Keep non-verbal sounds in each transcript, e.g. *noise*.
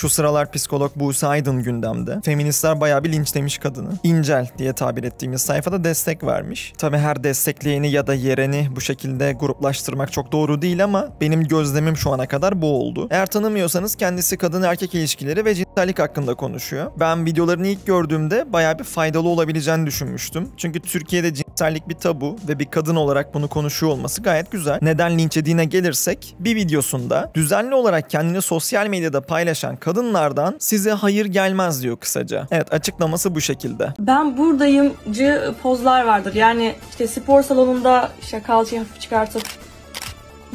Şu sıralar psikolog Buse Aydın gündemde. Feministler bayağı bir linçlemiş kadını. İncel diye tabir ettiğimiz sayfada destek vermiş. Tabi her destekleyeni ya da yereni bu şekilde gruplaştırmak çok doğru değil ama benim gözlemim şu ana kadar bu oldu. Eğer tanımıyorsanız kendisi kadın erkek ilişkileri ve cinsellik hakkında konuşuyor. Ben videolarını ilk gördüğümde bayağı bir faydalı olabileceğini düşünmüştüm. Çünkü Türkiye'de cinsellik iptallik bir tabu ve bir kadın olarak bunu konuşuyor olması gayet güzel. Neden linçlediğine gelirsek bir videosunda düzenli olarak kendini sosyal medyada paylaşan kadınlardan size hayır gelmez diyor kısaca. Evet açıklaması bu şekilde. Ben buradayımcı pozlar vardır. Yani işte spor salonunda işte kalçayı hafif çıkartıp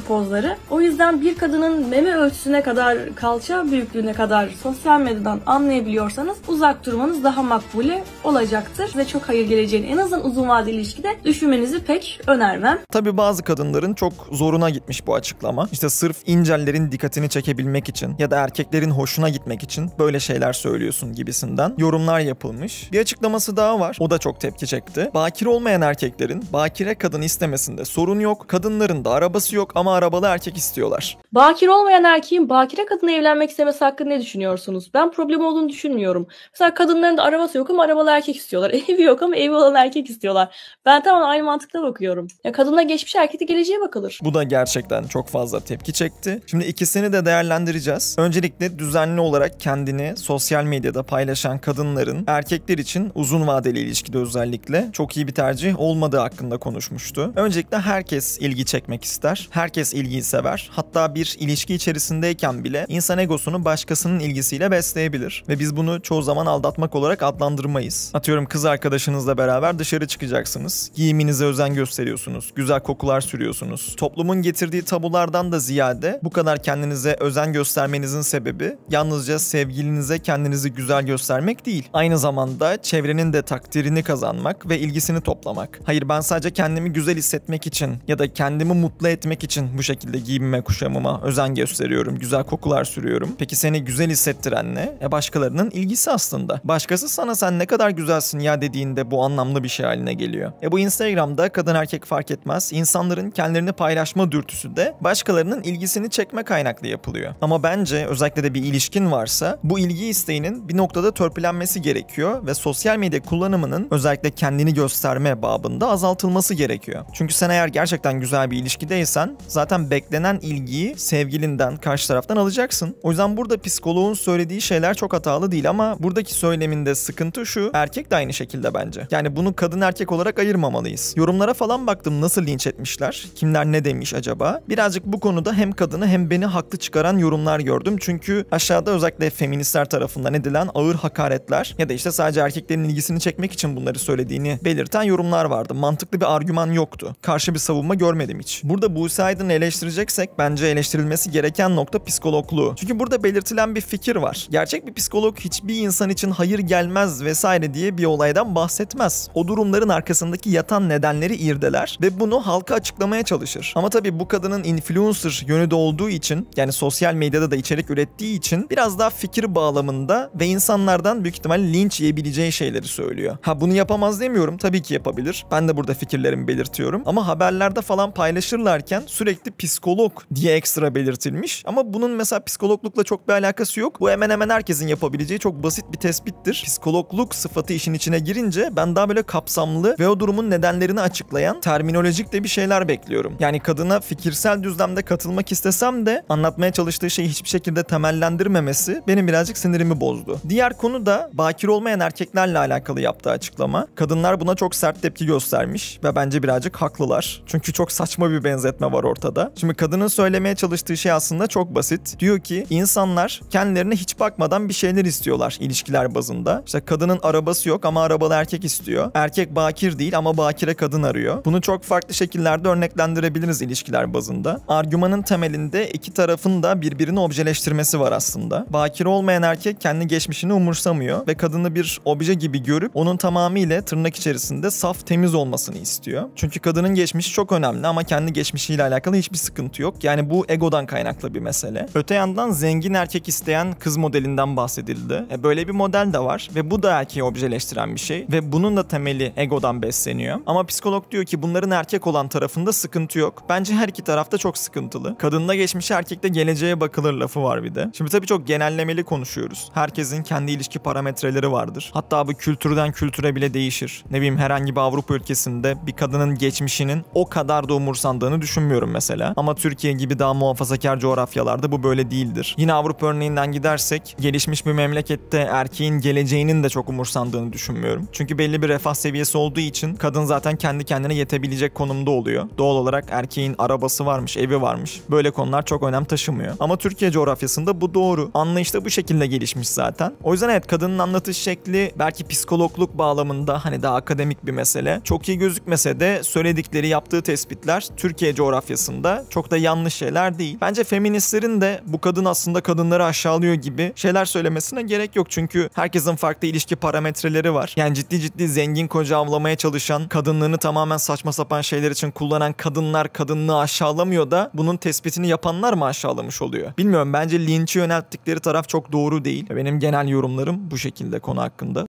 pozları. O yüzden bir kadının meme ölçüsüne kadar, kalça büyüklüğüne kadar sosyal medyadan anlayabiliyorsanız uzak durmanız daha makbule olacaktır. ve çok hayır geleceğini en azından uzun vadeli ilişkide düşünmenizi pek önermem. Tabi bazı kadınların çok zoruna gitmiş bu açıklama. İşte sırf incellerin dikkatini çekebilmek için ya da erkeklerin hoşuna gitmek için böyle şeyler söylüyorsun gibisinden yorumlar yapılmış. Bir açıklaması daha var. O da çok tepki çekti. Bakir olmayan erkeklerin bakire kadın istemesinde sorun yok. Kadınların da arabası yok ama ama arabalı erkek istiyorlar. Bakir olmayan erkeğin bakire kadına evlenmek istemesi hakkında ne düşünüyorsunuz? Ben problem olduğunu düşünmüyorum. Mesela kadınların da arabası yok ama arabalı erkek istiyorlar. *laughs* Evi yok ama evi olan erkek istiyorlar. Ben tamamen aynı mantıkla bakıyorum. Ya kadına geçmiş erkekte geleceğe bakılır. Bu da gerçekten çok fazla tepki çekti. Şimdi ikisini de değerlendireceğiz. Öncelikle düzenli olarak kendini sosyal medyada paylaşan kadınların erkekler için uzun vadeli ilişkide özellikle çok iyi bir tercih olmadığı hakkında konuşmuştu. Öncelikle herkes ilgi çekmek ister. Her herkes ilgiyi sever. Hatta bir ilişki içerisindeyken bile insan egosunu başkasının ilgisiyle besleyebilir. Ve biz bunu çoğu zaman aldatmak olarak adlandırmayız. Atıyorum kız arkadaşınızla beraber dışarı çıkacaksınız. Giyiminize özen gösteriyorsunuz. Güzel kokular sürüyorsunuz. Toplumun getirdiği tabulardan da ziyade bu kadar kendinize özen göstermenizin sebebi yalnızca sevgilinize kendinizi güzel göstermek değil. Aynı zamanda çevrenin de takdirini kazanmak ve ilgisini toplamak. Hayır ben sadece kendimi güzel hissetmek için ya da kendimi mutlu etmek için için bu şekilde giyinme kuşamıma özen gösteriyorum. Güzel kokular sürüyorum. Peki seni güzel hissettiren ne? E başkalarının ilgisi aslında. Başkası sana sen ne kadar güzelsin ya dediğinde bu anlamlı bir şey haline geliyor. E bu Instagram'da kadın erkek fark etmez. İnsanların kendilerini paylaşma dürtüsü de başkalarının ilgisini çekme kaynaklı yapılıyor. Ama bence özellikle de bir ilişkin varsa bu ilgi isteğinin bir noktada törpülenmesi gerekiyor ve sosyal medya kullanımının özellikle kendini gösterme babında azaltılması gerekiyor. Çünkü sen eğer gerçekten güzel bir ilişkideysen zaten beklenen ilgiyi sevgilinden, karşı taraftan alacaksın. O yüzden burada psikoloğun söylediği şeyler çok hatalı değil ama buradaki söyleminde sıkıntı şu. Erkek de aynı şekilde bence. Yani bunu kadın erkek olarak ayırmamalıyız. Yorumlara falan baktım nasıl linç etmişler. Kimler ne demiş acaba? Birazcık bu konuda hem kadını hem beni haklı çıkaran yorumlar gördüm. Çünkü aşağıda özellikle feministler tarafından edilen ağır hakaretler ya da işte sadece erkeklerin ilgisini çekmek için bunları söylediğini belirten yorumlar vardı. Mantıklı bir argüman yoktu. Karşı bir savunma görmedim hiç. Burada Buse Aydın Gardner'ı eleştireceksek bence eleştirilmesi gereken nokta psikologluğu. Çünkü burada belirtilen bir fikir var. Gerçek bir psikolog hiçbir insan için hayır gelmez vesaire diye bir olaydan bahsetmez. O durumların arkasındaki yatan nedenleri irdeler ve bunu halka açıklamaya çalışır. Ama tabii bu kadının influencer yönü de olduğu için yani sosyal medyada da içerik ürettiği için biraz daha fikir bağlamında ve insanlardan büyük ihtimal linç yiyebileceği şeyleri söylüyor. Ha bunu yapamaz demiyorum tabii ki yapabilir. Ben de burada fikirlerimi belirtiyorum. Ama haberlerde falan paylaşırlarken sürekli sürekli psikolog diye ekstra belirtilmiş. Ama bunun mesela psikologlukla çok bir alakası yok. Bu hemen hemen herkesin yapabileceği çok basit bir tespittir. Psikologluk sıfatı işin içine girince ben daha böyle kapsamlı ve o durumun nedenlerini açıklayan terminolojik de bir şeyler bekliyorum. Yani kadına fikirsel düzlemde katılmak istesem de anlatmaya çalıştığı şeyi hiçbir şekilde temellendirmemesi benim birazcık sinirimi bozdu. Diğer konu da bakir olmayan erkeklerle alakalı yaptığı açıklama. Kadınlar buna çok sert tepki göstermiş ve bence birazcık haklılar. Çünkü çok saçma bir benzetme var ortada ortada. Şimdi kadının söylemeye çalıştığı şey aslında çok basit. Diyor ki insanlar kendilerine hiç bakmadan bir şeyler istiyorlar ilişkiler bazında. İşte kadının arabası yok ama arabalı erkek istiyor. Erkek bakir değil ama bakire kadın arıyor. Bunu çok farklı şekillerde örneklendirebiliriz ilişkiler bazında. Argümanın temelinde iki tarafın da birbirini objeleştirmesi var aslında. Bakire olmayan erkek kendi geçmişini umursamıyor ve kadını bir obje gibi görüp onun tamamıyla tırnak içerisinde saf temiz olmasını istiyor. Çünkü kadının geçmişi çok önemli ama kendi geçmişiyle alakalı alakalı hiçbir sıkıntı yok. Yani bu egodan kaynaklı bir mesele. Öte yandan zengin erkek isteyen kız modelinden bahsedildi. E böyle bir model de var ve bu da erkeği objeleştiren bir şey ve bunun da temeli egodan besleniyor. Ama psikolog diyor ki bunların erkek olan tarafında sıkıntı yok. Bence her iki tarafta çok sıkıntılı. Kadında geçmişi erkekte geleceğe bakılır lafı var bir de. Şimdi tabii çok genellemeli konuşuyoruz. Herkesin kendi ilişki parametreleri vardır. Hatta bu kültürden kültüre bile değişir. Ne bileyim herhangi bir Avrupa ülkesinde bir kadının geçmişinin o kadar da umursandığını düşünmüyorum mesela. Ama Türkiye gibi daha muhafazakar coğrafyalarda bu böyle değildir. Yine Avrupa örneğinden gidersek gelişmiş bir memlekette erkeğin geleceğinin de çok umursandığını düşünmüyorum. Çünkü belli bir refah seviyesi olduğu için kadın zaten kendi kendine yetebilecek konumda oluyor. Doğal olarak erkeğin arabası varmış, evi varmış. Böyle konular çok önem taşımıyor. Ama Türkiye coğrafyasında bu doğru. Anlayış da bu şekilde gelişmiş zaten. O yüzden evet kadının anlatış şekli belki psikologluk bağlamında hani daha akademik bir mesele. Çok iyi gözükmese de söyledikleri yaptığı tespitler Türkiye coğrafyası aslında çok da yanlış şeyler değil. Bence feministlerin de bu kadın aslında kadınları aşağılıyor gibi şeyler söylemesine gerek yok. Çünkü herkesin farklı ilişki parametreleri var. Yani ciddi ciddi zengin koca avlamaya çalışan, kadınlığını tamamen saçma sapan şeyler için kullanan kadınlar kadınlığı aşağılamıyor da bunun tespitini yapanlar mı aşağılamış oluyor? Bilmiyorum bence linçi yönelttikleri taraf çok doğru değil. Benim genel yorumlarım bu şekilde konu hakkında.